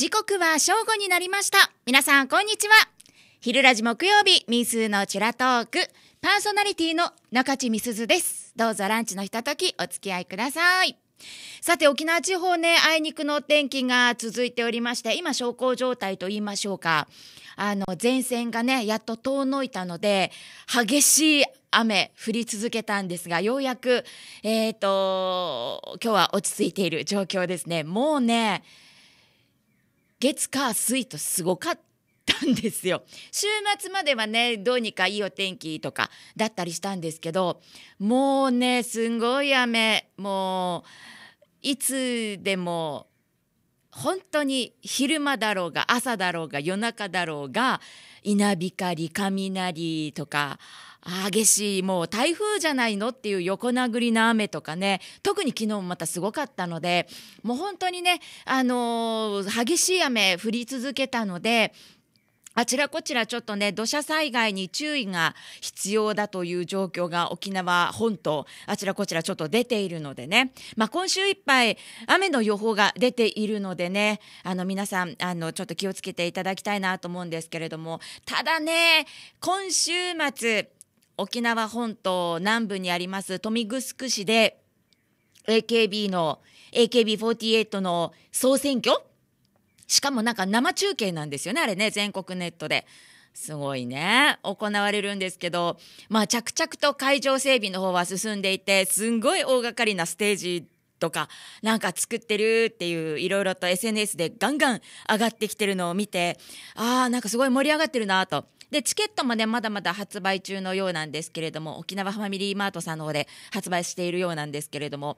時刻は正午になりました。皆さん、こんにちは。昼ラジ木曜日、ミスのチュラトーク。パーソナリティの中地美鈴です。どうぞランチのひとときお付き合いください。さて沖縄地方ねあいにくの天気が続いておりまして今小康状態と言いましょうかあの前線がねやっと遠のいたので激しい雨降り続けたんですがようやくえっ、ー、と今日は落ち着いている状況ですねもうね月火水とすごかったんですよ 週末まではねどうにかいいお天気とかだったりしたんですけどもうねすんごい雨もういつでも本当に昼間だろうが朝だろうが夜中だろうが稲光雷とか激しいもう台風じゃないのっていう横殴りの雨とかね特に昨日もまたすごかったのでもう本当にね、あのー、激しい雨降り続けたのであちらこちらちょっとね土砂災害に注意が必要だという状況が沖縄本島あちらこちらちょっと出ているのでね、まあ、今週いっぱい雨の予報が出ているのでねあの皆さんあのちょっと気をつけていただきたいなと思うんですけれどもただね今週末沖縄本島南部にあります豊見城市で AKB の AKB48 の総選挙しかもなんか生中継なんですよねあれね全国ネットで。すごいね行われるんですけど、まあ、着々と会場整備の方は進んでいてすんごい大掛かりなステージとかなんか作ってるっていういろいろと SNS でガンガン上がってきてるのを見てああなんかすごい盛り上がってるなとでチケットもねまだまだ発売中のようなんですけれども沖縄ファミリーマートさんの方で発売しているようなんですけれども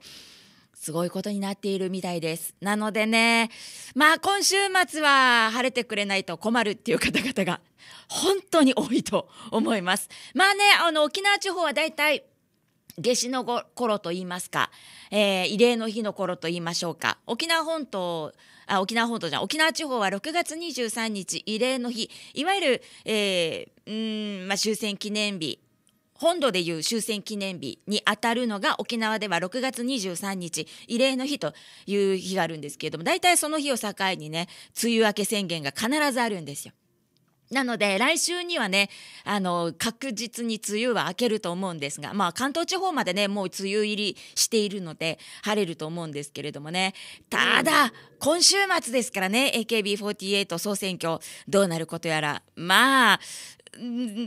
すごいことになっているみたいです。なのでね、まあ今週末は晴れてくれないと困るっていう方々が本当に多いと思います。まあね、あの沖縄地方はだいたい夏至の頃と言いますか、えー、慰霊の日の頃と言いましょうか沖縄本島あ沖縄本島じゃ沖縄地方は6月23日慰霊の日いわゆる、えー、うんまあ、終戦記念日本土でいう終戦記念日にあたるのが沖縄では6月23日慰霊の日という日があるんですけれども大体その日を境にね梅雨明け宣言が必ずあるんですよ。なので来週にはねあの確実に梅雨は明けると思うんですが、まあ、関東地方までねもう梅雨入りしているので晴れると思うんですけれどもねただ今週末ですからね AKB48 総選挙どうなることやらまあ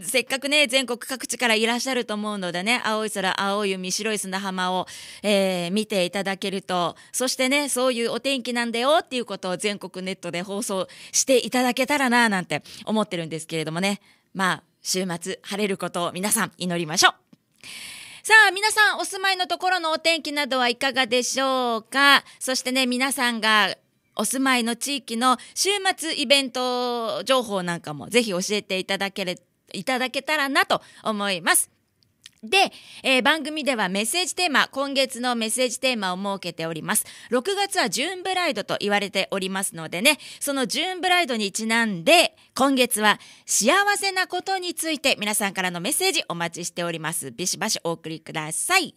せっかくね、全国各地からいらっしゃると思うのでね、青い空、青い海、白い砂浜を、えー、見ていただけると、そしてね、そういうお天気なんだよっていうことを全国ネットで放送していただけたらな、なんて思ってるんですけれどもね。まあ、週末晴れることを皆さん祈りましょう。さあ、皆さんお住まいのところのお天気などはいかがでしょうかそしてね、皆さんがお住まいの地域の週末イベント情報なんかもぜひ教えていただけれいただけたらなと思います。で、えー、番組ではメッセージテーマ、今月のメッセージテーマを設けております。6月はジューンブライドと言われておりますのでね、そのジューンブライドにちなんで、今月は幸せなことについて皆さんからのメッセージお待ちしております。ビシバシお送りください。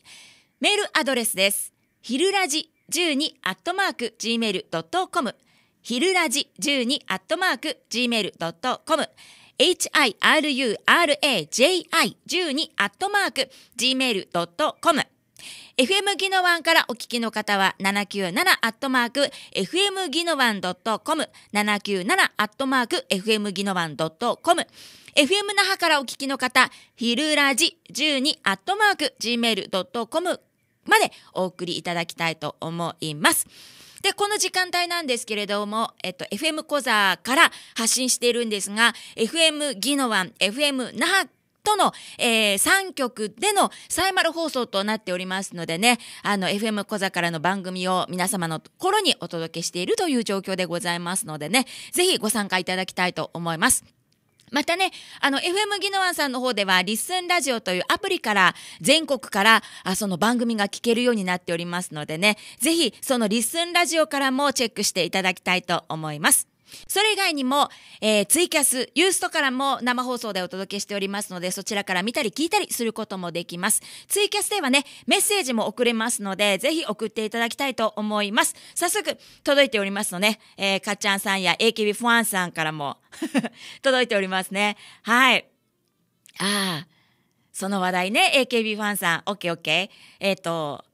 メールアドレスです。ひるらじ十二アットマーク gmail.com ひるラジ十二アットマーク g m a i l トコム、h i r u r a j i 十二アットマーク g m a i l トコム。FM ギノワンからお聞きの方は797アットマーク FM ギノワン .com 797アットマーク FM ギノワン .com FM 那覇からお聞きの方、ひるらじ12アットマーク gmail.com までお送りいただきたいと思います。で、この時間帯なんですけれども、えっと、FM 小座から発信しているんですが、FM ギノワン、FM 那覇との、えー、3曲でのサイマル放送となっておりますのでね、あの、FM 小座からの番組を皆様のところにお届けしているという状況でございますのでね、ぜひご参加いただきたいと思います。またね、あの、FM ギノワンさんの方では、リッスンラジオというアプリから、全国から、あその番組が聞けるようになっておりますのでね、ぜひ、そのリッスンラジオからもチェックしていただきたいと思います。それ以外にも、えー、ツイキャス、ユーストからも生放送でお届けしておりますので、そちらから見たり聞いたりすることもできます。ツイキャスではね、メッセージも送れますので、ぜひ送っていただきたいと思います。早速、届いておりますので、えー、かっちゃんさんや a k b ファンさんからも 届いておりますね。はい。ああ、その話題ね、AKB ファンさん、オッケーオッケー。えっ、ー、と、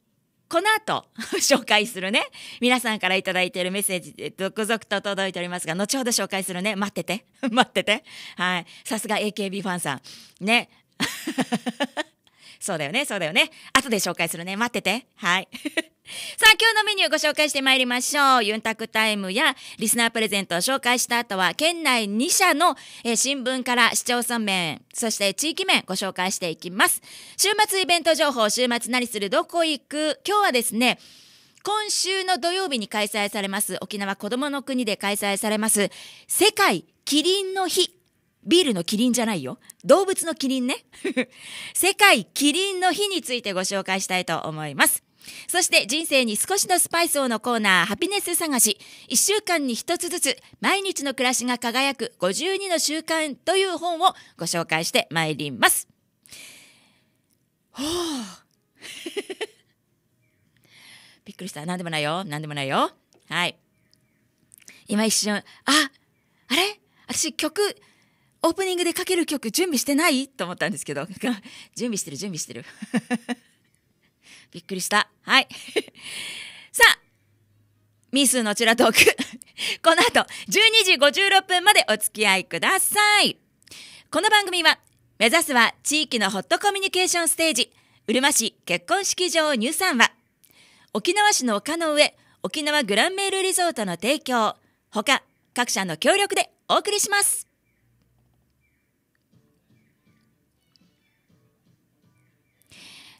この後 紹介するね皆さんから頂いているメッセージ続々と届いておりますが後ほど紹介するね待ってて 待っててはいさすが AKB ファンさんねそうだよね、そうだよね。後で紹介するね。待ってて。はい。さあ、今日のメニューご紹介してまいりましょう。ユンタクタイムやリスナープレゼントを紹介した後は、県内2社の、え新聞から市町村面、そして地域面ご紹介していきます。週末イベント情報、週末何する、どこ行く、今日はですね、今週の土曜日に開催されます、沖縄こどもの国で開催されます、世界キリンの日ビールのキリンじゃないよ。動物のキリンね。世界キリンの日についてご紹介したいと思います。そして人生に少しのスパイスをのコーナー、ハピネス探し。1週間に1つずつ、毎日の暮らしが輝く52の習慣という本をご紹介してまいります。ほう。びっくりした。何でもないよ。何でもないよ。はい。今一瞬、あ、あれ私曲、オープニングでかける曲準備してないと思ったんですけど、準備してる準備してる。びっくりした。はい。さあ、ミスのチラトーク。この後、12時56分までお付き合いください。この番組は、目指すは地域のホットコミュニケーションステージ、うるま市結婚式場入山は、沖縄市の丘の上、沖縄グランメールリゾートの提供、他各社の協力でお送りします。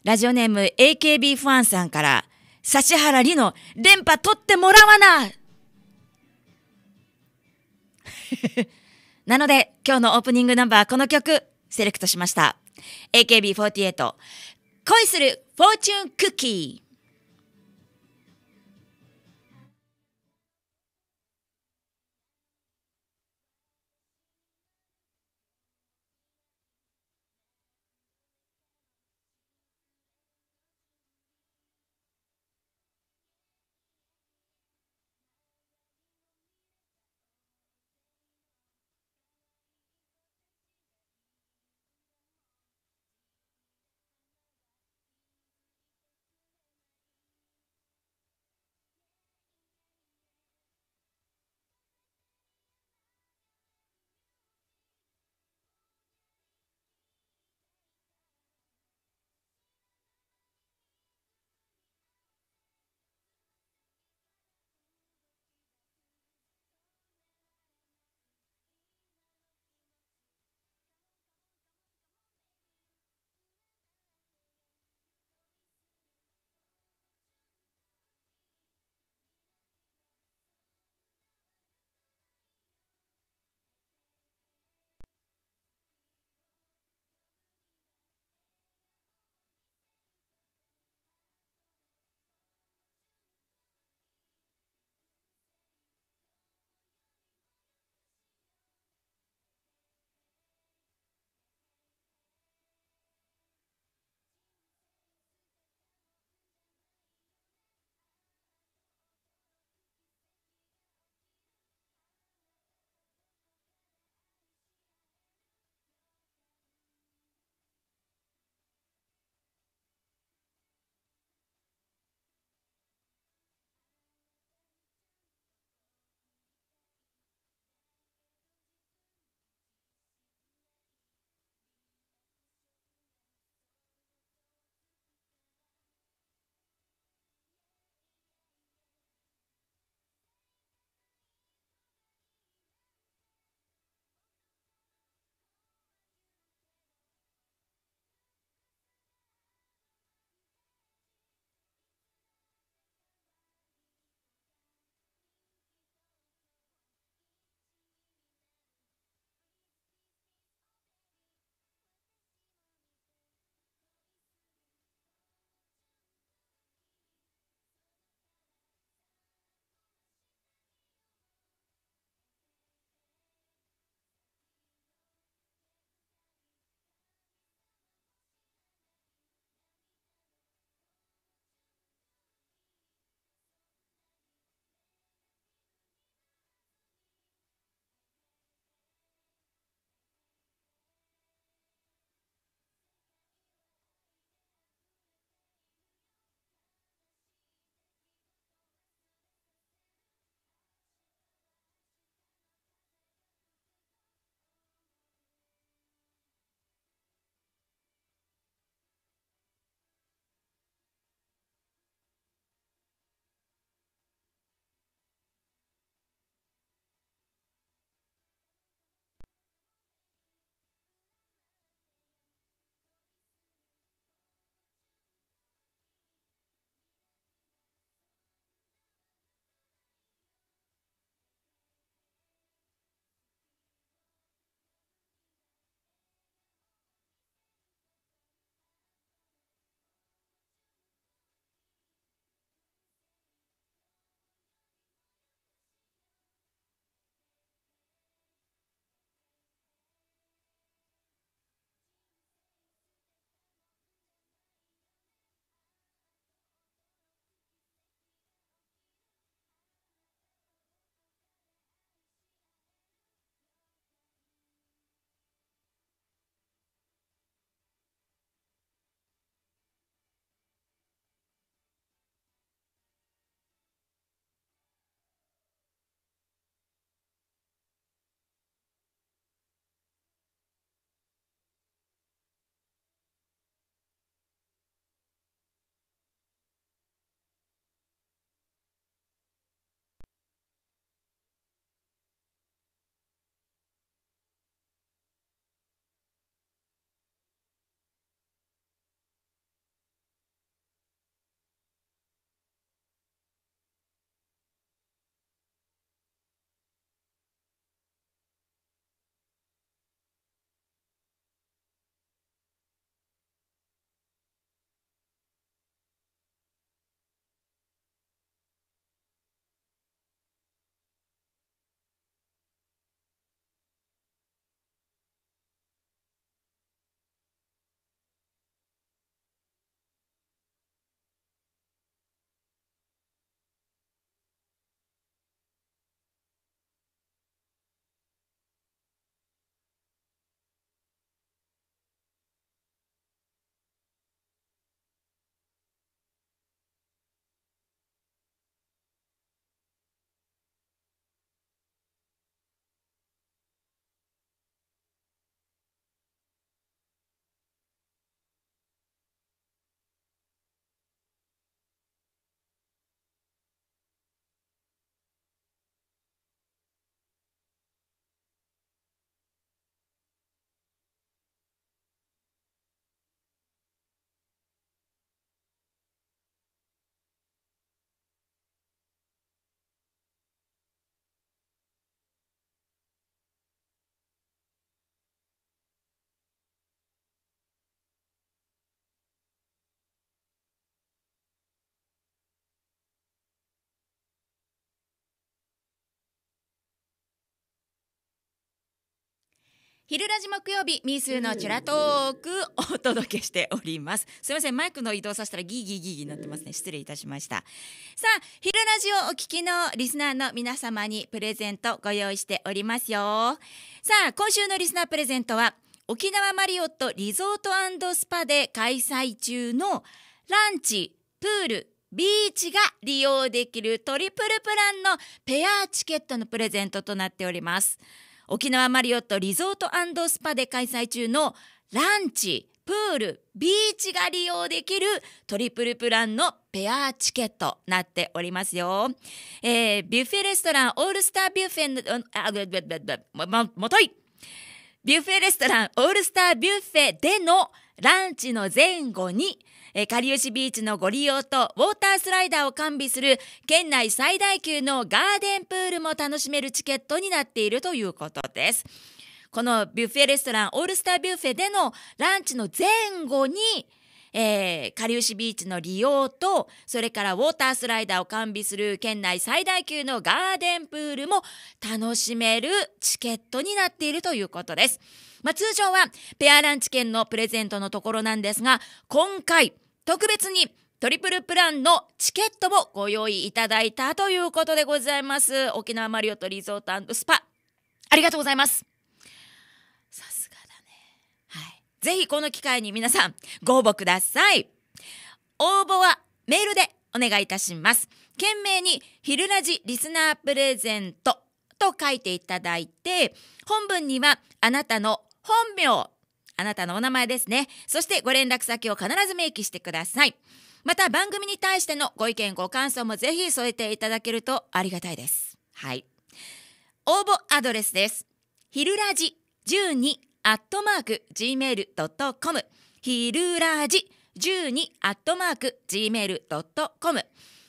ラジオネーム AKB ファンさんから、指原里の連覇取ってもらわな なので、今日のオープニングナンバーこの曲、セレクトしました。AKB48、恋するフォーチュンクッキー。昼ラジ木曜日、ミスーのチュラトーク、お届けしております。すいません、マイクの移動させたらギーギーギーギーになってますね。失礼いたしました。さあ、昼ラジオお聞きのリスナーの皆様にプレゼントご用意しておりますよ。さあ、今週のリスナープレゼントは、沖縄マリオットリゾートスパで開催中のランチ、プール、ビーチが利用できるトリプルプランのペアチケットのプレゼントとなっております。沖縄マリオットリゾートスパで開催中のランチ、プール、ビーチが利用できるトリプルプランのペアチケットなっておりますよ。えー、ビュッフェレストランオールスタービュッフェのあ、も、も、もといビュッフェレストランオールスタービュッフェでのランチの前後にえかりゆしビーチのご利用とウォータースライダーを完備する県内最大級のガーデンプールも楽しめるチケットになっているということです。このビュッフェレストランオールスタービュッフェでのランチの前後にえー、下流市ビーチの利用と、それからウォータースライダーを完備する県内最大級のガーデンプールも楽しめるチケットになっているということです。まあ、通常はペアランチ券のプレゼントのところなんですが、今回、特別にトリプルプランのチケットもご用意いただいたということでございます。沖縄マリオットリゾートスパ、ありがとうございます。さすがだね。はい。ぜひこの機会に皆さんご応募ください。応募はメールでお願いいたします。件名に昼ラジリスナープレゼントと書いていただいて、本文にはあなたの本名、あなたのお名前ですね。そしてご連絡先を必ず明記してください。また番組に対してのご意見ご感想もぜひ添えていただけるとありがたいです。はい。応募アドレスです。ひるらじ12アットマーク gmail.com ひるらじ12アットマーク gmail.com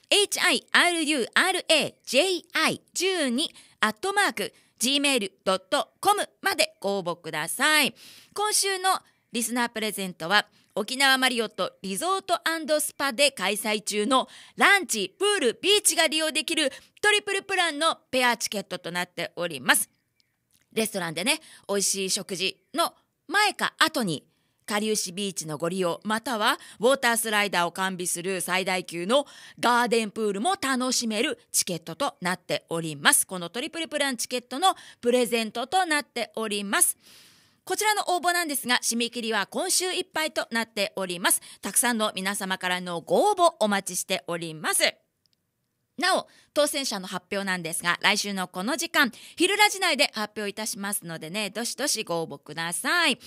hiruraj12 アットマーク gmail.com gmail.com までご応募ください今週のリスナープレゼントは沖縄マリオットリゾートスパで開催中のランチ、プール、ビーチが利用できるトリプルプランのペアチケットとなっております。レストランでね、美味しい食事の前か後に下流市ビーチのご利用またはウォータースライダーを完備する最大級のガーデンプールも楽しめるチケットとなっておりますこのトリプルプランチケットのプレゼントとなっておりますこちらの応募なんですが、締め切りは今週いっぱいとなっております。たくさんの皆様からのご応募お待ちしております。なお、当選者の発表なんですが、来週のこの時間、昼ラジ内で発表いたしますのでね、どしどしご応募ください。た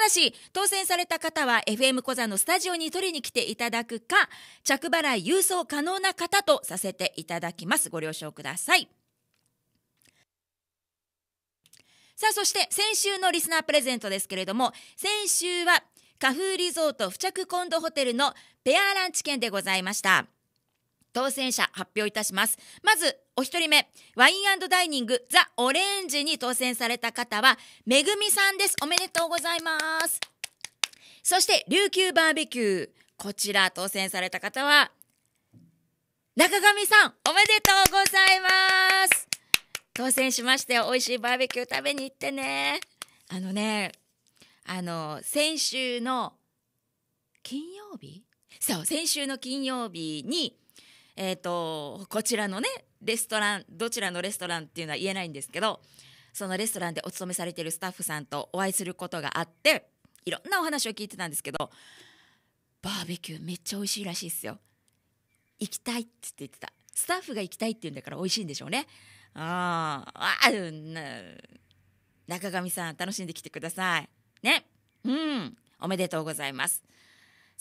だし、当選された方は FM 小座のスタジオに取りに来ていただくか、着払い郵送可能な方とさせていただきます。ご了承ください。さあ、そして先週のリスナープレゼントですけれども、先週は、花風リゾート付着コンドホテルのペアランチ券でございました。当選者発表いたします。まず、お一人目、ワインダイニングザ・オレンジに当選された方は、めぐみさんです。おめでとうございます。そして、琉球バーベキュー。こちら、当選された方は、中上さん、おめでとうございます。当選しましたよ。美味しいバーベキュー食べに行ってね。あのね、あの、先週の金曜日そう、先週の金曜日に、えーと、こちらのねレストランどちらのレストランっていうのは言えないんですけどそのレストランでお勤めされてるスタッフさんとお会いすることがあっていろんなお話を聞いてたんですけどバーベキューめっちゃ美味しいらしいですよ行きたいっつって言ってたスタッフが行きたいって言うんだから美味しいんでしょうねああ中上さん楽しんできてくださいねうんおめでとうございます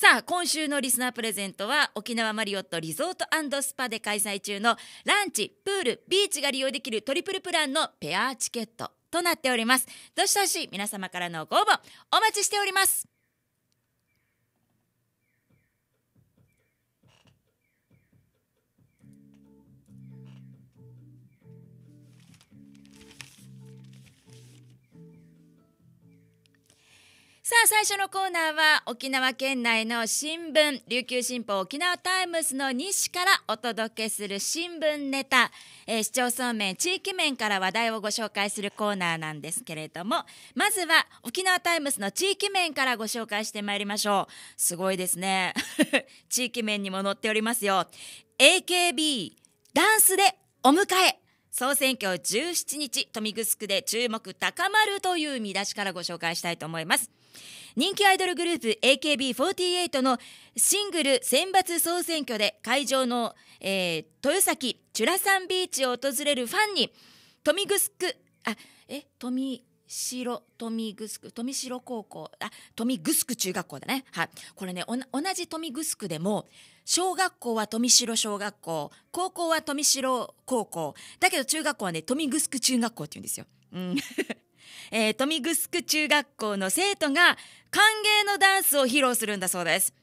さあ今週のリスナープレゼントは沖縄マリオットリゾートスパで開催中のランチプールビーチが利用できるトリプルプランのペアチケットとなっておりますどしどし皆様からのご応募お待ちしておりますさあ最初のコーナーは沖縄県内の新聞琉球新報沖縄タイムズの西からお届けする新聞ネタ、えー、市町村面地域面から話題をご紹介するコーナーなんですけれどもまずは沖縄タイムズの地域面からご紹介してまいりましょうすごいですね 地域面にも載っておりますよ AKB ダンスでお迎え総選挙17日、豊見城で注目高まるという見出しからご紹介したいと思います。人気アイドルグループ AKB48 のシングル選抜総選挙で会場の、えー、豊崎チュラサンビーチを訪れるファンに富城あえ富城富城富城高校あ富城中学校だねはいこれね同じ富城でも小学校は富城小学校高校は富城高校だけど中学校はね富城中学校って言うんですよ。うんえー、富城中学校の生徒が歓迎のダンスを披露するんだそうです。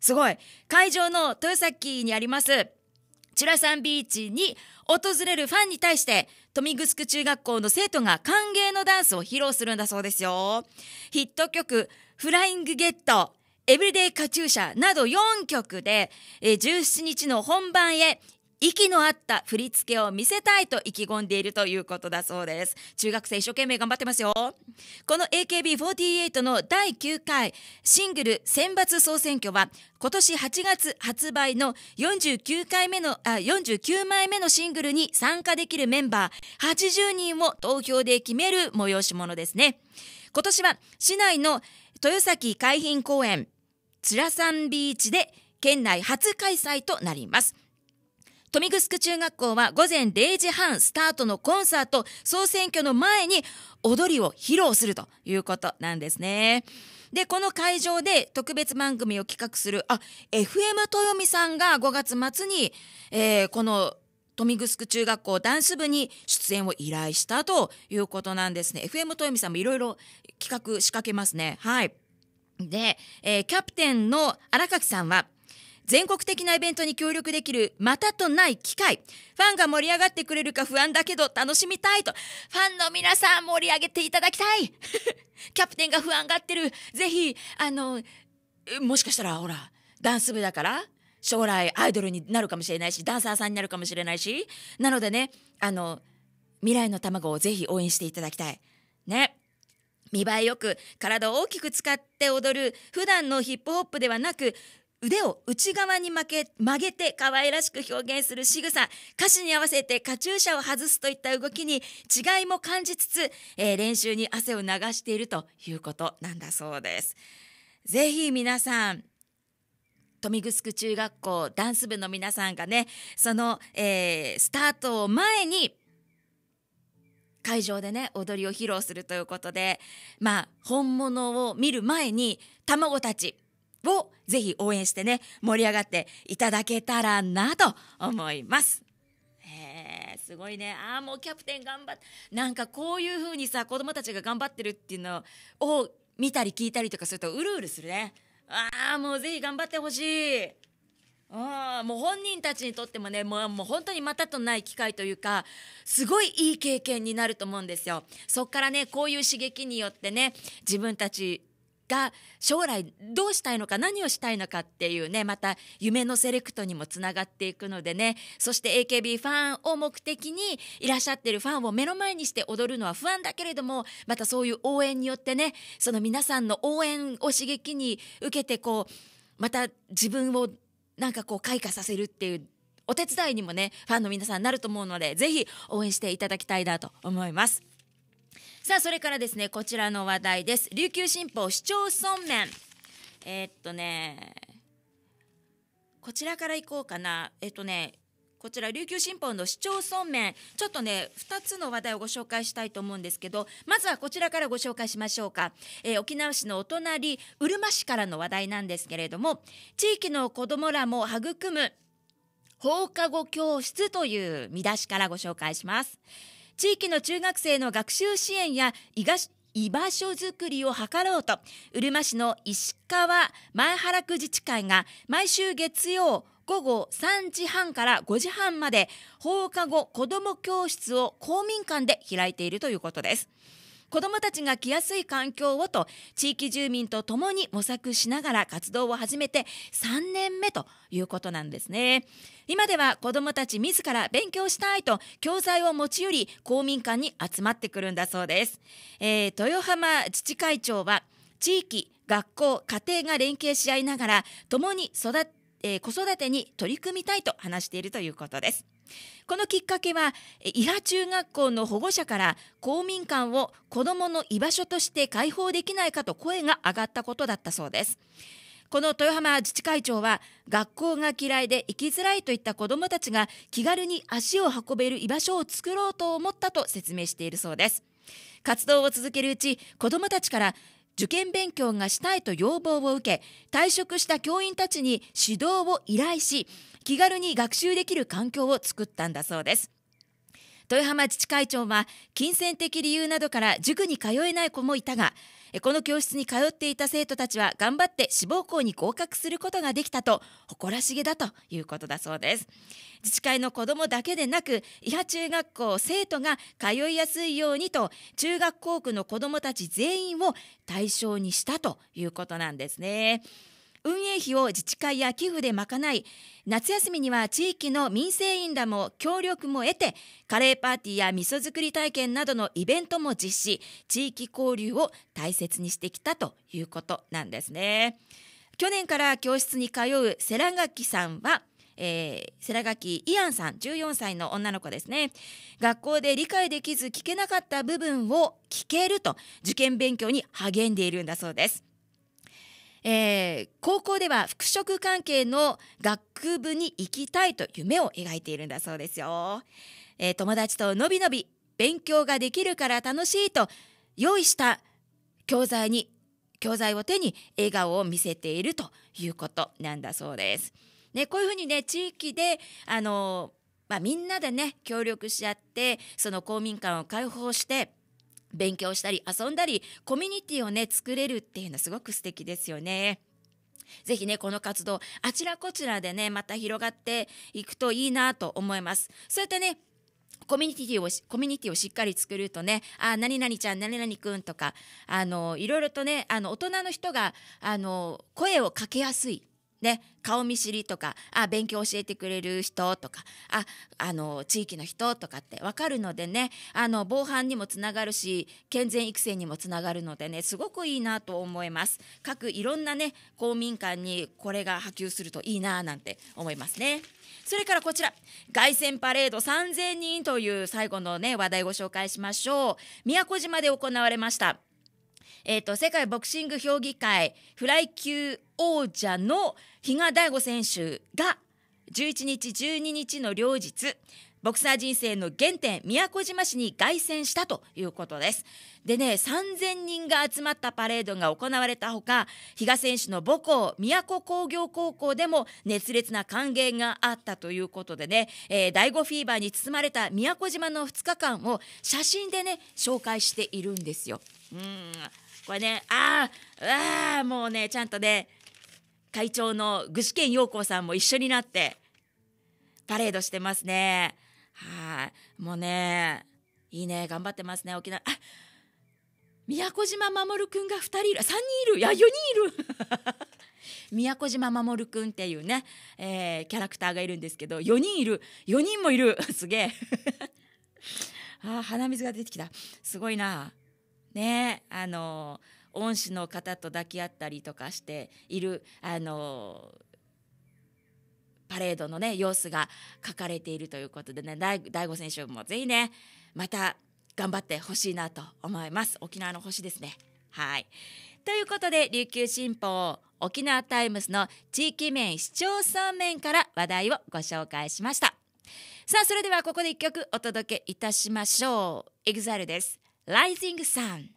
すごい会場の豊崎にありますチュラサンビーチに訪れるファンに対して富城中学校の生徒が歓迎のダンスを披露するんだそうですよヒット曲「フライングゲット」「エブリデイカチューシャ」など4曲で17日の本番へ息の合った振り付けを見せたいと意気込んでいるということだそうです中学生一生懸命頑張ってますよこの AKB48 の第9回シングル選抜総選挙は今年8月発売の49回目のあ49枚目のシングルに参加できるメンバー80人を投票で決める催し物ですね今年は市内の豊崎海浜公園つらさんビーチで県内初開催となります富城中学校は午前0時半スタートのコンサート総選挙の前に踊りを披露するということなんですね。で、この会場で特別番組を企画する、あ、FM 豊見さんが5月末に、えー、この豊見城中学校ダンス部に出演を依頼したということなんですね。FM 豊見さんもいろいろ企画仕掛けますね。はい。で、えー、キャプテンの荒垣さんは、全国的なイベントに協力できるまたとない機会。ファンが盛り上がってくれるか不安だけど楽しみたいと。ファンの皆さん盛り上げていただきたい。キャプテンが不安がってる。ぜひ、あの、もしかしたらほら、ダンス部だから将来アイドルになるかもしれないし、ダンサーさんになるかもしれないし。なのでね、あの、未来の卵をぜひ応援していただきたい。ね。見栄えよく体を大きく使って踊る普段のヒップホップではなく腕を内側に曲げ曲げて可愛らしく表現する仕草歌詞に合わせてカチューシャを外すといった動きに違いも感じつつ、えー、練習に汗を流しているということなんだそうです。ぜひ皆さん富城中学校ダンス部の皆さんがねその、えー、スタートを前に会場でね踊りを披露するということでまあ本物を見る前に卵たちをぜひ応援してね盛り上がっていただけたらなと思います。すごいねああもうキャプテン頑張っなんかこういう風にさ子供たちが頑張ってるっていうのを見たり聞いたりとかするとうるうるするねああもうぜひ頑張ってほしいあもう本人たちにとってもねもうもう本当にまたとない機会というかすごいいい経験になると思うんですよそっからねこういう刺激によってね自分たちが将来どうしたいのか何をしたいのかっていうねまた夢のセレクトにもつながっていくのでねそして AKB ファンを目的にいらっしゃってるファンを目の前にして踊るのは不安だけれどもまたそういう応援によってねその皆さんの応援を刺激に受けてこうまた自分をなんかこう開花させるっていうお手伝いにもねファンの皆さんなると思うのでぜひ応援していただきたいなと思います。さあそれからですねこちらの話題です琉球新報市町村面えー、っとねこちらから行こうかなえっとねこちら琉球新報の市町村面ちょっとね2つの話題をご紹介したいと思うんですけどまずはこちらからご紹介しましょうか、えー、沖縄市のお隣うるま市からの話題なんですけれども地域の子どもらも育む放課後教室という見出しからご紹介します。地域の中学生の学習支援や居場所づくりを図ろうとうるま市の石川前原区自治会が毎週月曜午後3時半から5時半まで放課後子ども教室を公民館で開いているということです。子どもたちが来やすい環境をと地域住民と共に模索しながら活動を始めて3年目ということなんですね今では子どもたち自ら勉強したいと教材を持ち寄り公民館に集まってくるんだそうです、えー、豊浜自治会長は地域学校家庭が連携し合いながら共に育えー、子育てに取り組みたいと話しているということです。このきっかけは伊波中学校の保護者から公民館を子どもの居場所として開放できないかと声が上がったことだったそうですこの豊浜自治会長は学校が嫌いで行きづらいといった子どもたちが気軽に足を運べる居場所を作ろうと思ったと説明しているそうです活動を続けるうち子どもたちから受験勉強がしたいと要望を受け退職した教員たちに指導を依頼し気軽に学習できる環境を作ったんだそうです。豊浜自治会長は金銭的理由などから塾に通えない子もいたがこの教室に通っていた生徒たちは頑張って志望校に合格することができたと誇らしげだということだそうです自治会の子どもだけでなく伊波中学校生徒が通いやすいようにと中学校区の子どもたち全員を対象にしたということなんですね運営費を自治会や寄付で賄い夏休みには地域の民生委員らも協力も得てカレーパーティーや味噌作り体験などのイベントも実施地域交流を大切にしてきたということなんですね去年から教室に通う世良垣さんは世良垣イアンさん14歳の女の子ですね学校で理解できず聞けなかった部分を聞けると受験勉強に励んでいるんだそうですえー、高校では服飾関係の学部に行きたいと夢を描いているんだそうですよ、えー、友達とのびのび勉強ができるから楽しいと用意した教材に教材を手に笑顔を見せているということなんだそうです。ね、こういうふうにね地域であの、まあ、みんなでね協力し合ってその公民館を開放して勉強したり遊んだりコミュニティをね作れるっていうのはすごく素敵ですよね。ぜひね、この活動、あちらこちらでね、また広がっていくといいなと思います。そうやってね、コミュニティを、コミュニティをしっかり作るとね、あ、何々ちゃん、何々くんとか、あの、いろいろとね、あの、大人の人が、あの、声をかけやすい。ね、顔見知りとかあ勉強教えてくれる人とかああの地域の人とかって分かるのでねあの防犯にもつながるし健全育成にもつながるのでねすごくいいなと思います各いろんなね公民館にこれが波及するといいななんて思いますねそれからこちら凱旋パレード3000人という最後のね話題ご紹介しましょう宮古島で行われましたえっ、ー、と、世界ボクシング評議会フライ級王者の比嘉大吾選手が、11日、12日の両日、ボクサー人生の原点、宮古島市に凱旋したということです。でね、3000人が集まったパレードが行われたほか、比嘉選手の母校、宮古工業高校でも熱烈な歓迎があったということでね、えー、第5フィーバーに包まれた宮古島の2日間を写真でね、紹介しているんですよ。うんこれねああもうねちゃんとね会長の具志堅陽子さんも一緒になってパレードしてますねはいもうねいいね頑張ってますね沖縄あ宮古島守くんが2人いる3人いるいや4人いる 宮古島守くんっていうね、えー、キャラクターがいるんですけど4人いる4人もいる すげえ あ鼻水が出てきたすごいなねあの恩師の方と抱き合ったりとかしているあのパレードのね様子が書かれているということでね大悟選手もぜひねまた頑張ってほしいなと思います沖縄の星ですねはいということで琉球新報沖縄タイムスの地域面市町村面から話題をご紹介しましたさあそれではここで一曲お届けいたしましょう EXILE です Rising Sun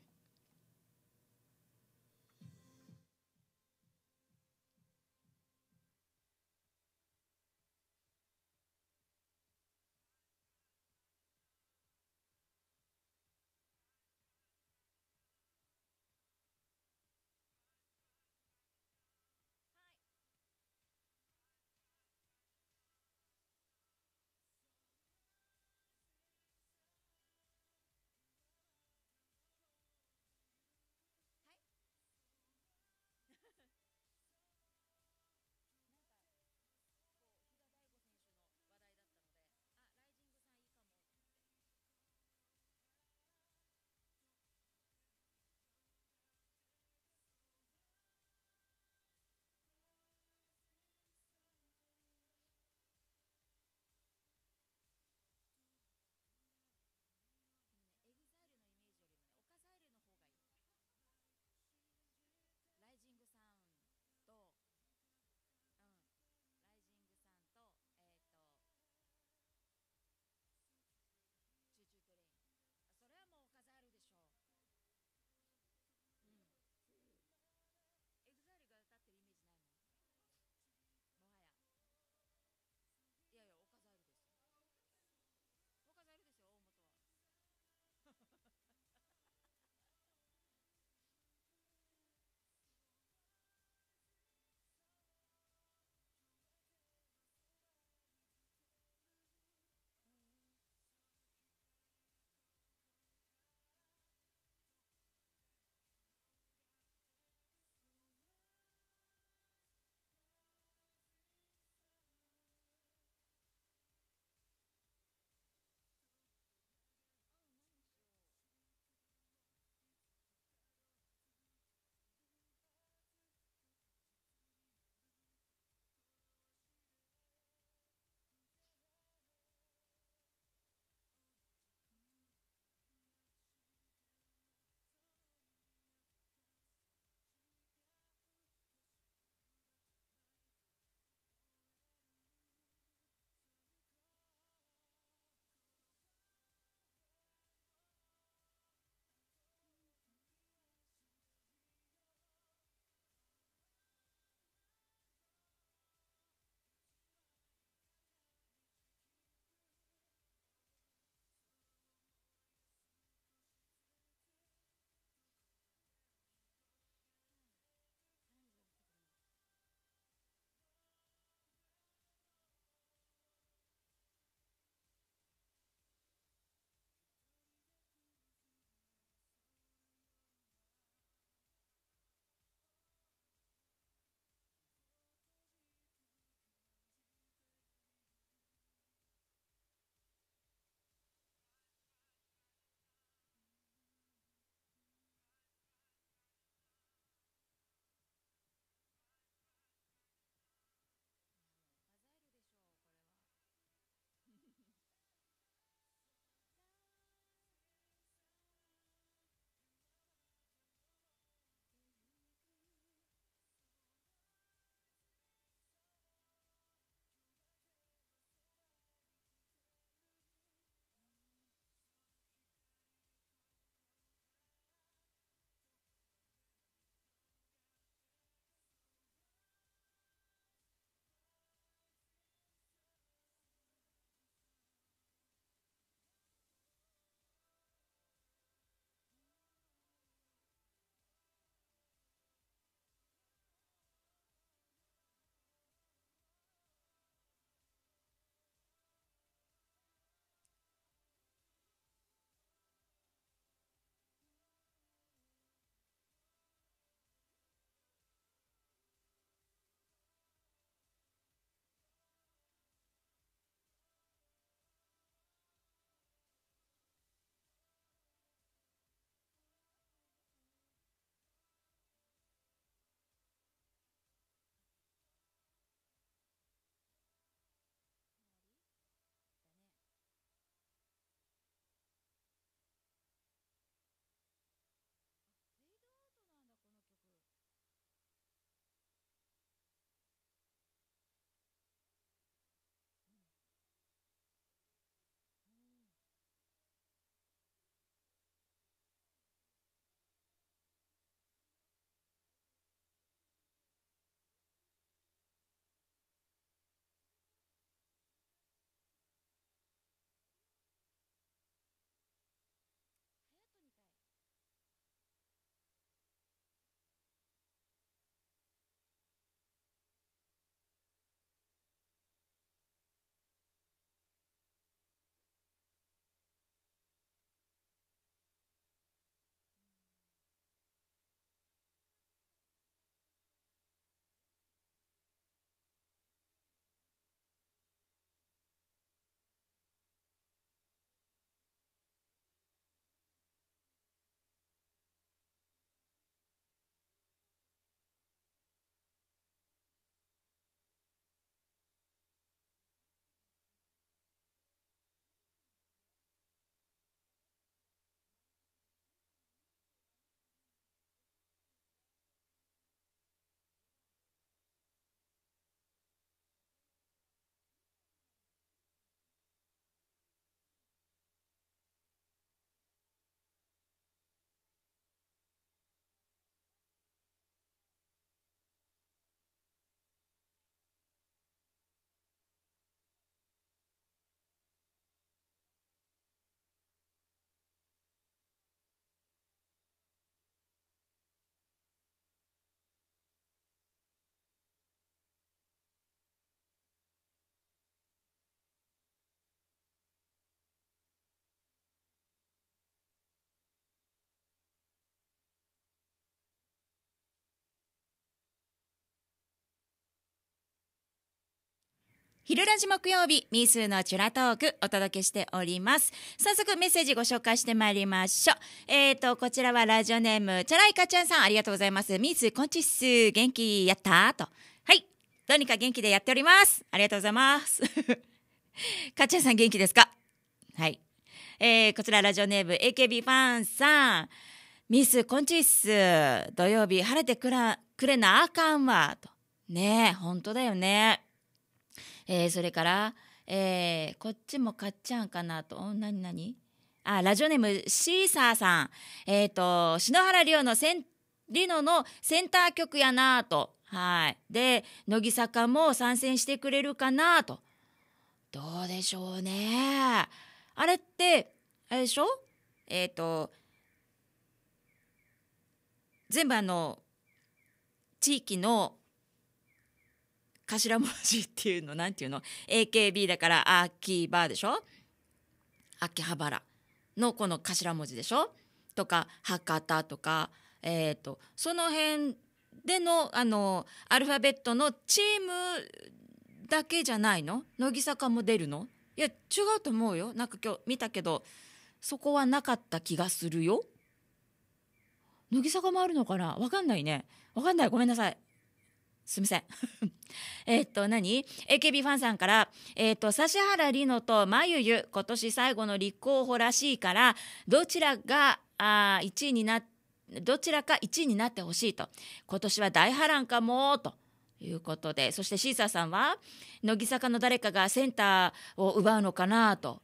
昼ラジ木曜日、ミスのチュラトークお届けしております。早速メッセージご紹介してまいりましょう。えっ、ー、と、こちらはラジオネーム、チャライカちゃんさんありがとうございます。ミスコンチッス元気やったと。はい。どうにか元気でやっております。ありがとうございます。カ ちゃんさん元気ですかはい。えー、こちらラジオネーム、AKB ファンさん。ミスコンチッス土曜日、晴れてくら、くれなあかんわ。と。ねえ、本当だよね。えー、それから、えー、こっちも買っちゃうんかなと。何何あ、ラジオネームシーサーさん。えっ、ー、と、篠原涼のセン、リノのセンター曲やなと。はい。で、乃木坂も参戦してくれるかなと。どうでしょうね。あれって、あれでしょえっ、ー、と、全部あの、地域の頭文字っていうのなんていうの AKB だから秋葉でしょ秋葉原のこの頭文字でしょとか博多とか、えーと、とその辺でのあのアルファベットのチームだけじゃないの乃木坂も出るのいや違うと思うよなんか今日見たけどそこはなかった気がするよ乃木坂もあるのかなわかんないねわかんないごめんなさいすみません えっと何 AKB ファンさんから、えー、っと指原莉乃とまゆゆ今年最後の立候補らしいからどちらがあ1位になどちらか1位になってほしいと今年は大波乱かもと。いうことでそしてシーサーさんは乃木坂の誰かがセンターを奪うのかなと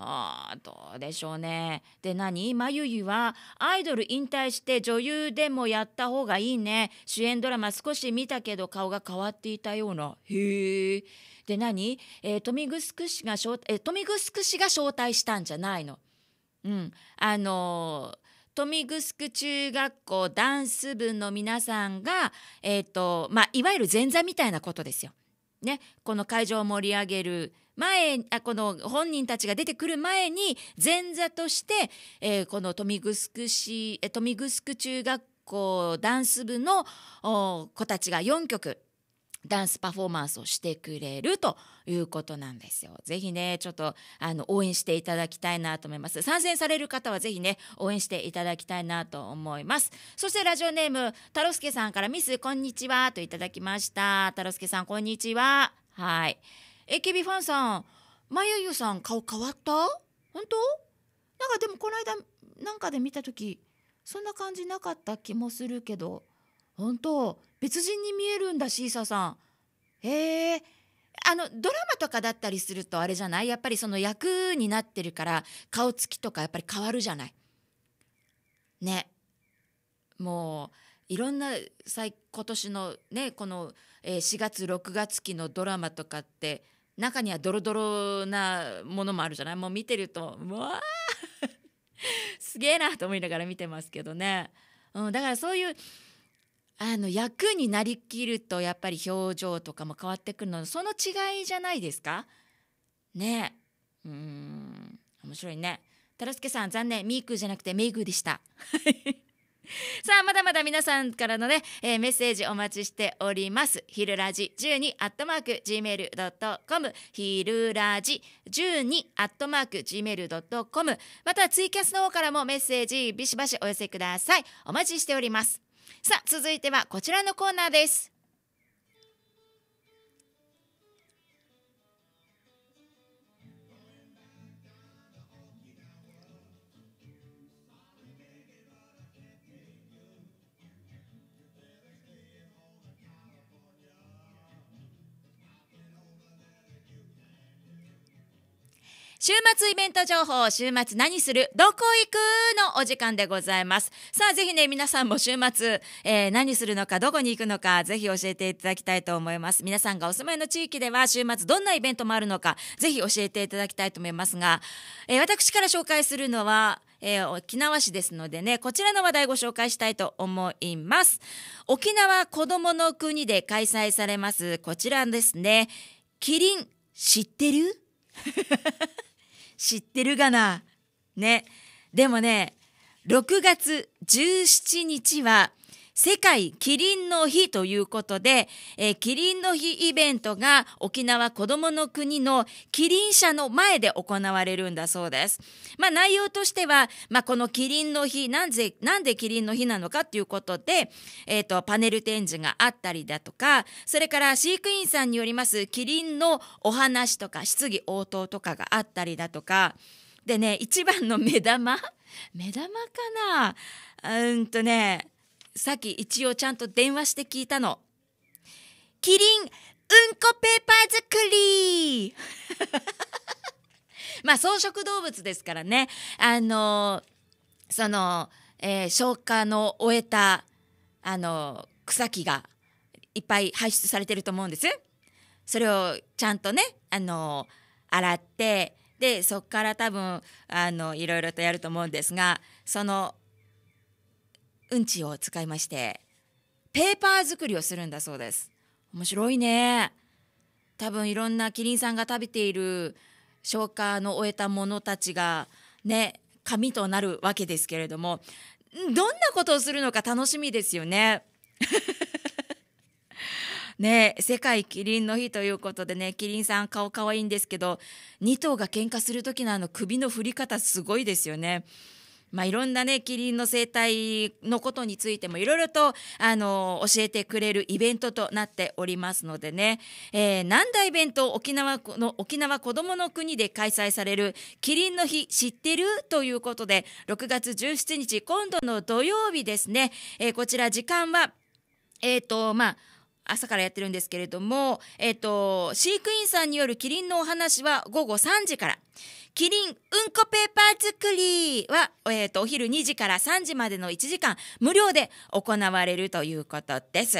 あどうでしょうね。で何まゆゆはアイドル引退して女優でもやった方がいいね。主演ドラマ少し見たけど顔が変わっていたような。へえ。で何、えー、トミグスク氏が招待、えー、トミグスク氏が招待したんじゃないの。うん。あのーグス城中学校ダンス部の皆さんが、えーとまあ、いわゆる前座みたいなことですよ。ね、この会場を盛り上げる前あこの本人たちが出てくる前に前座として、えー、この豊見城市豊見城中学校ダンス部の子たちが4曲ダンスパフォーマンスをしてくれるということなんですよ。ぜひね、ちょっとあの応援していただきたいなと思います。参戦される方はぜひね、応援していただきたいなと思います。そしてラジオネーム、太郎助さんからミス、こんにちはといただきました。太郎助さん、こんにちは。はい。AKB ファンさんまゆゆさん顔変わった本当なんかでもこの間なんかで見た時そんな感じなかった気もするけど本当別人に見えるんだシーサさんへえあのドラマとかだったりするとあれじゃないやっぱりその役になってるから顔つきとかやっぱり変わるじゃないねもういろんな今年のねこの4月6月期のドラマとかって中にはドロドロなものもあるじゃないもう見てるとうわ すげえなと思いながら見てますけどね、うん、だからそういうあの役になりきるとやっぱり表情とかも変わってくるのその違いじゃないですかねえうん面白いね。タラスケさん残念ミークじゃなくてメイグでした。さあまだまだ皆さんからのね、えー、メッセージお待ちしておりますヒルラジ12アットマーク g m a i l トコムヒルラジ12アットマーク g m a i l トコムまたツイキャスの方からもメッセージビシバシお寄せくださいお待ちしておりますさあ続いてはこちらのコーナーです週末イベント情報、週末何する、どこ行くのお時間でございます。さあ、ぜひね、皆さんも週末、えー、何するのか、どこに行くのか、ぜひ教えていただきたいと思います。皆さんがお住まいの地域では、週末どんなイベントもあるのか、ぜひ教えていただきたいと思いますが、えー、私から紹介するのは、えー、沖縄市ですのでね、こちらの話題ご紹介したいと思います。沖縄こどもの国で開催されます、こちらですね、キリン知ってる 知ってるがな。ね。でもね、6月17日は世界キリンの日ということで、えー、キリンの日イベントが沖縄こどもの国のキリン社の前で行われるんだそうです。まあ、内容としては、まあ、このキリンの日なんで、なんでキリンの日なのかということで、えー、と、パネル展示があったりだとか、それから飼育員さんによりますキリンのお話とか質疑応答とかがあったりだとか、でね、一番の目玉 目玉かなうんとね、さっき一応ちゃんと電話して聞いたの。キリン、うんこペーパー作り まあ草食動物ですからね。あのー、その、えー、消化の終えた、あのー、草木がいっぱい排出されてると思うんです。それをちゃんとね、あの洗って、で、そこから多分、あの、いろいろとやると思うんですが、そのうんちを使いましてペーパー作りをするんだそうです面白いね多分いろんなキリンさんが食べている消化の終えたものたちがね紙となるわけですけれどもどんなことをするのか楽しみですよね ね世界キリンの日ということでねキリンさん顔かわいいんですけど2頭が喧嘩する時のあの首の振り方すごいですよね。まあ、いろんなねキリンの生態のことについてもいろいろとあの教えてくれるイベントとなっておりますのでね、えー、なんだイベント沖縄の沖縄こどもの国で開催されるキリンの日知ってるということで6月17日今度の土曜日ですね、えー、こちら時間はえっ、ー、とまあ朝からやってるんですけれども、えっ、と、飼育員さんによるキリンのお話は午後3時から。キリンうんこペーパー作りは、えー、と、お昼2時から3時までの1時間、無料で行われるということです。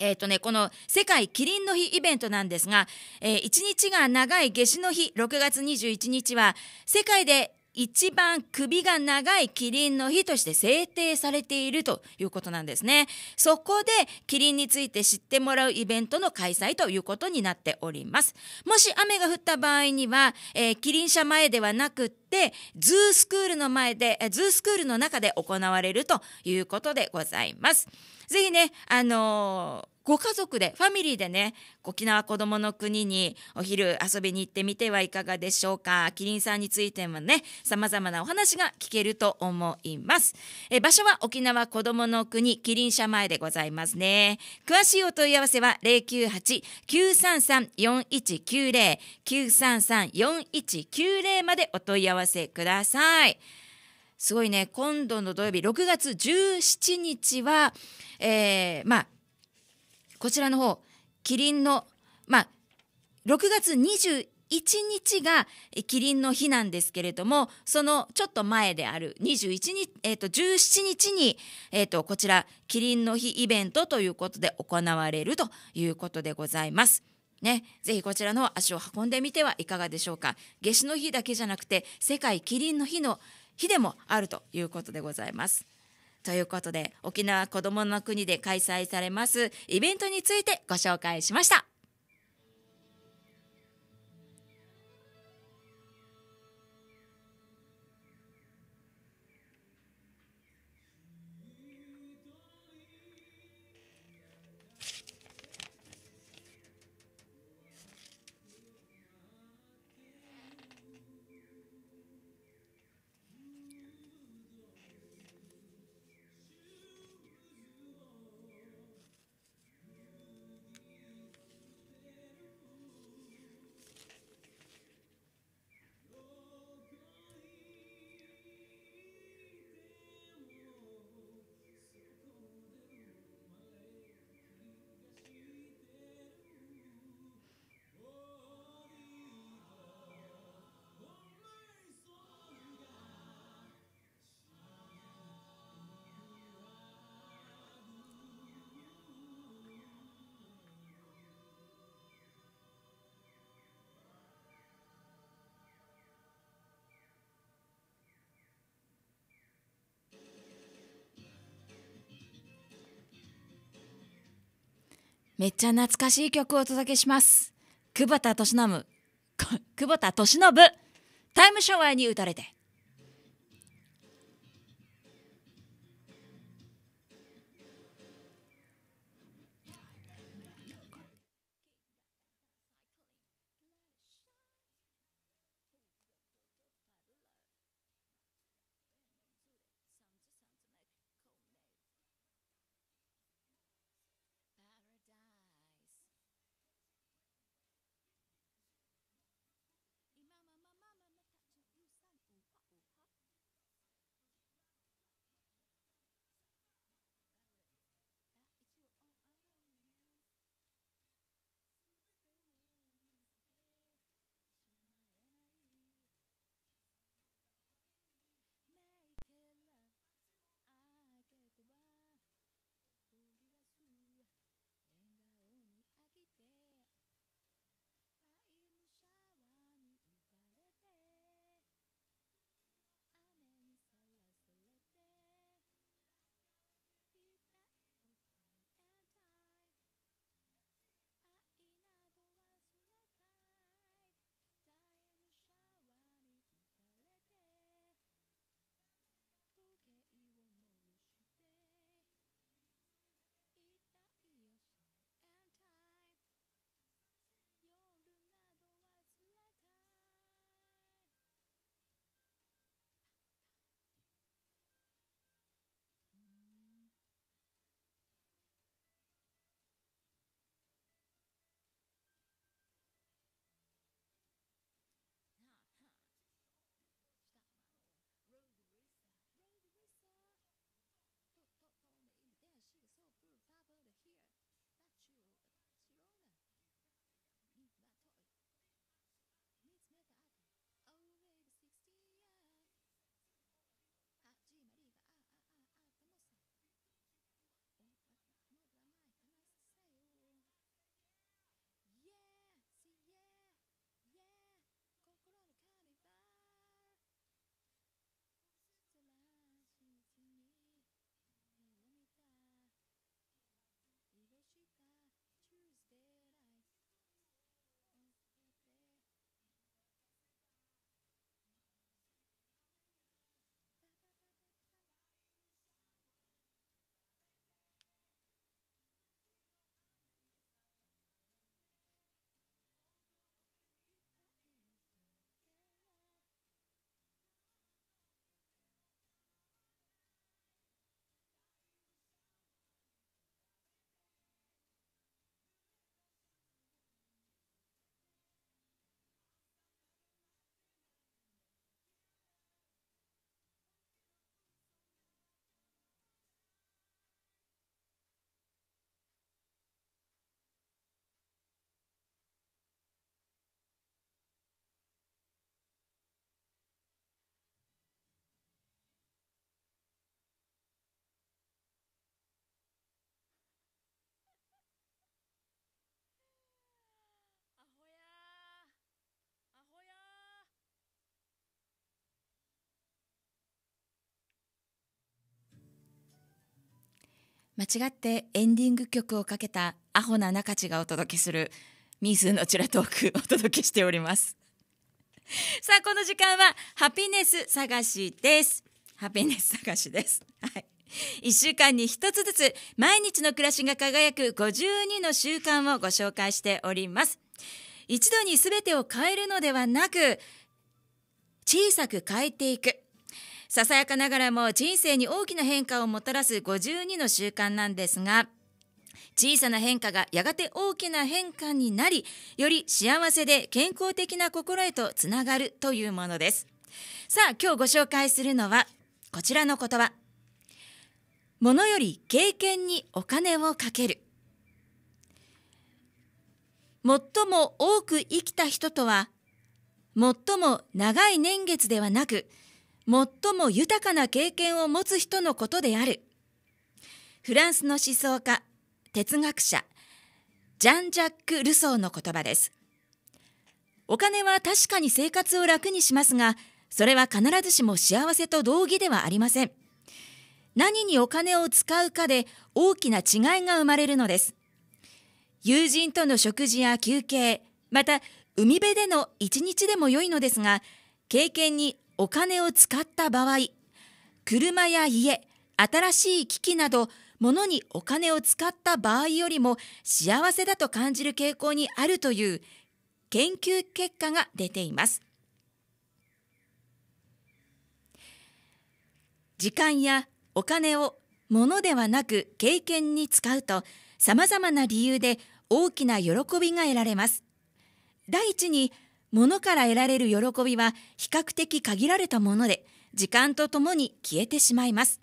えー、とね、この世界キリンの日イベントなんですが、えー、1日が長い夏至の日、6月21日は、世界で一番首が長いキリンの日として制定されているということなんですね。そこでキリンについて知ってもらうイベントの開催ということになっております。もし雨が降った場合には、えー、キリン車前ではなくて、ズースクールの前で、ズースクールの中で行われるということでございます。ぜひね、あのーご家族でファミリーでね沖縄こどもの国にお昼遊びに行ってみてはいかがでしょうかキリンさんについてもね様々なお話が聞けると思いますえ場所は沖縄こどもの国キリン社前でございますね詳しいお問い合わせは098-933-4190 933-4190までお問い合わせくださいすごいね今度の土曜日6月17日は、えー、まあこちらの方キリンのまあ6月21日がキリンの日なんですけれどもそのちょっと前である21日、えー、と17日に、えー、とこちらキリンの日イベントということで行われるということでございます。ね、ぜひこちらの足を運んでみてはいかがでしょうか夏至の日だけじゃなくて世界キリンの日の日でもあるということでございます。ということで沖縄こどもの国で開催されますイベントについてご紹介しました。めっちゃ懐かしい曲をお届けします久保田利信 久保田利信タイムショワーに打たれて間違ってエンディング曲をかけたアホな中地がお届けするミスのチュラトークお届けしております さあこの時間はハピネス探しですハピネス探しです はい一週間に一つずつ毎日の暮らしが輝く52の習慣をご紹介しております一度にすべてを変えるのではなく小さく変えていくささやかながらも人生に大きな変化をもたらす52の習慣なんですが小さな変化がやがて大きな変化になりより幸せで健康的な心へとつながるというものですさあ今日ご紹介するのはこちらの言葉物より経験にお金をかける最も多く生きた人とは最も長い年月ではなく最も豊かな経験を持つ人のことである。フランスの思想家、哲学者、ジャン・ジャック・ルソーの言葉です。お金は確かに生活を楽にしますが、それは必ずしも幸せと同義ではありません。何にお金を使うかで大きな違いが生まれるのです。友人との食事や休憩、また海辺での一日でも良いのですが、経験にお金を使った場合車や家新しい機器など物にお金を使った場合よりも幸せだと感じる傾向にあるという研究結果が出ています時間やお金を物ではなく経験に使うとさまざまな理由で大きな喜びが得られます第一に物から得られる喜びは比較的限られたもので、時間とともに消えてしまいます。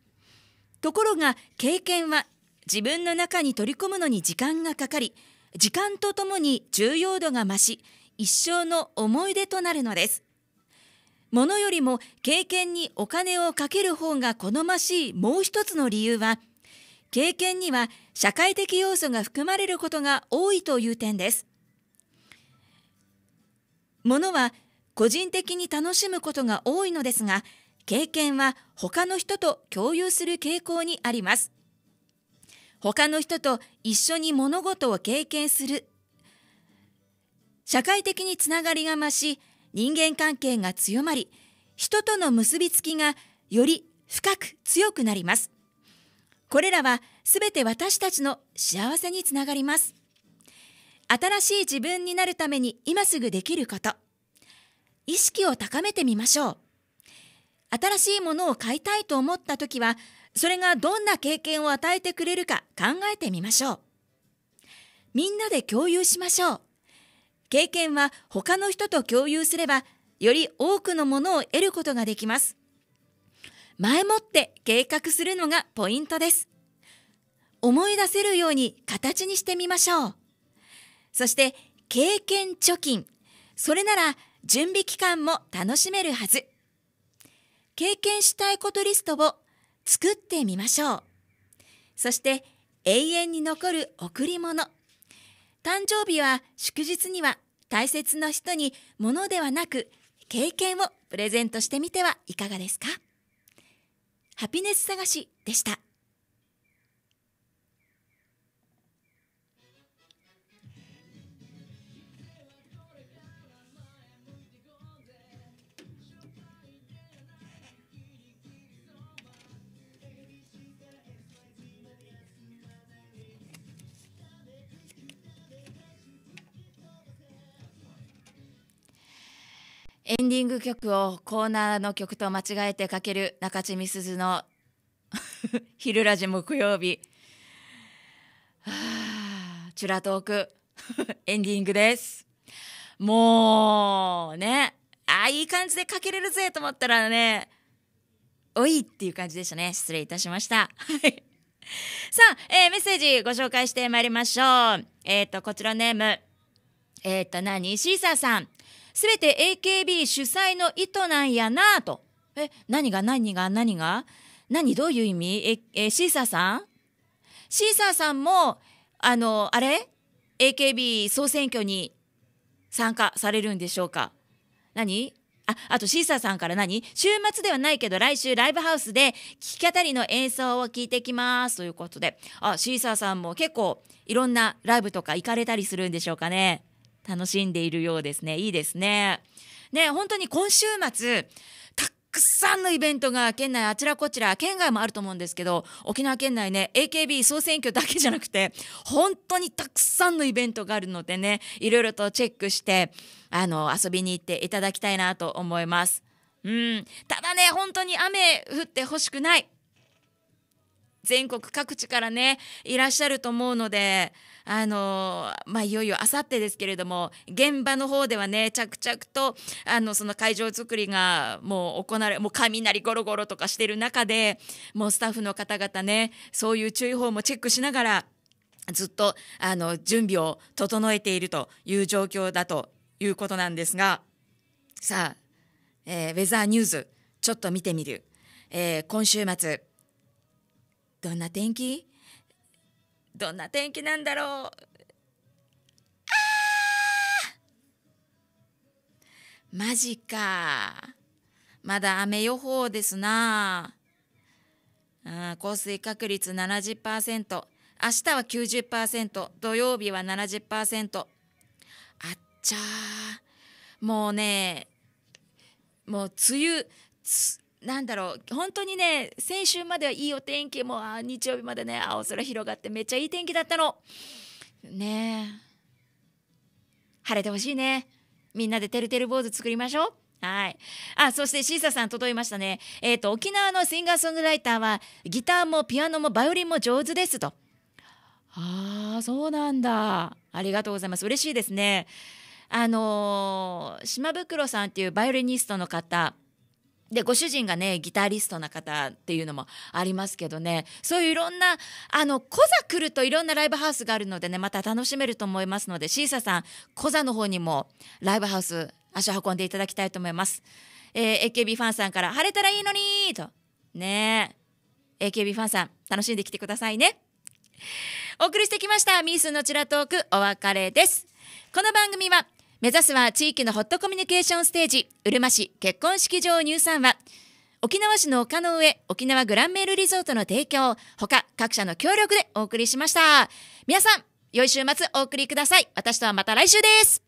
ところが経験は自分の中に取り込むのに時間がかかり、時間とともに重要度が増し、一生の思い出となるのです。物よりも経験にお金をかける方が好ましいもう一つの理由は、経験には社会的要素が含まれることが多いという点です。ものは個人的に楽しむことが多いのですが経験は他の人と共有する傾向にあります他の人と一緒に物事を経験する社会的につながりが増し人間関係が強まり人との結びつきがより深く強くなりますこれらはすべて私たちの幸せにつながります新しい自分になるために今すぐできること。意識を高めてみましょう。新しいものを買いたいと思った時は、それがどんな経験を与えてくれるか考えてみましょう。みんなで共有しましょう。経験は他の人と共有すれば、より多くのものを得ることができます。前もって計画するのがポイントです。思い出せるように形にしてみましょう。そして経験貯金。それなら準備期間も楽しめるはず。経験したいことリストを作ってみましょう。そして永遠に残る贈り物。誕生日は祝日には大切な人に物ではなく経験をプレゼントしてみてはいかがですかハピネス探しでした。エンディング曲をコーナーの曲と間違えてかける中地美鈴の 「昼ラジ木曜日」はあ、チュラトーク エンディングですもうねああいい感じでかけれるぜと思ったらねおいっていう感じでしたね失礼いたしました さあ、えー、メッセージご紹介してまいりましょうえっ、ー、とこちらネームえっ、ー、と何シーサーさんすべて AKB 主催の意図なんやなと。え、何が何が何が何どういう意味え、え、シーサーさんシーサーさんも、あの、あれ ?AKB 総選挙に参加されるんでしょうか何あ、あとシーサーさんから何週末ではないけど来週ライブハウスで弾き語りの演奏を聞いてきますということで。あ、シーサーさんも結構いろんなライブとか行かれたりするんでしょうかね。楽しんでいるようですね。いいですね。ね、本当に今週末、たくさんのイベントが県内あちらこちら、県外もあると思うんですけど、沖縄県内ね、AKB 総選挙だけじゃなくて、本当にたくさんのイベントがあるのでね、いろいろとチェックして、あの、遊びに行っていただきたいなと思います。うん。ただね、本当に雨降ってほしくない。全国各地からね、いらっしゃると思うので、あのまあ、いよいよあさってですけれども現場の方ではね着々とあのその会場作りがもう行われもう雷ゴロゴロとかしてる中でもうスタッフの方々ねそういう注意報もチェックしながらずっとあの準備を整えているという状況だということなんですがさあ、えー、ウェザーニューズちょっと見てみる、えー、今週末どんな天気どんな天気なんだろうマジか。まだ雨予報ですな。あ降水確率70%。明日は90%。土曜日は70%。あっちゃー。もうね、もう梅雨、なんだろう本当にね先週まではいいお天気もあ日曜日までね青空広がってめっちゃいい天気だったのね晴れてほしいねみんなでてるてる坊主作りましょうはい。あ、そしてシーサさん届いましたね。えっ、ー、と、沖縄のシンガーソングライターは、ギターもピアノもバイオリンも上手ですと。ああ、そうなんだ。ありがとうございます。嬉しいですね。あのー、島袋さんっていうバイオリニストの方、でご主人がねギタリストな方っていうのもありますけどねそういういろんなあのコザ来るといろんなライブハウスがあるのでねまた楽しめると思いますのでシーサさんコザの方にもライブハウス足を運んでいただきたいと思います。えー、AKB ファンさんから「晴れたらいいのに!」とねえ AKB ファンさん楽しんできてくださいね。お送りしてきました「ミースのちらトーク」お別れです。この番組は目指すは地域のホットコミュニケーションステージ、うるま市結婚式場入山は、沖縄市の丘の上、沖縄グランメールリゾートの提供、他各社の協力でお送りしました。皆さん、良い週末お送りください。私とはまた来週です。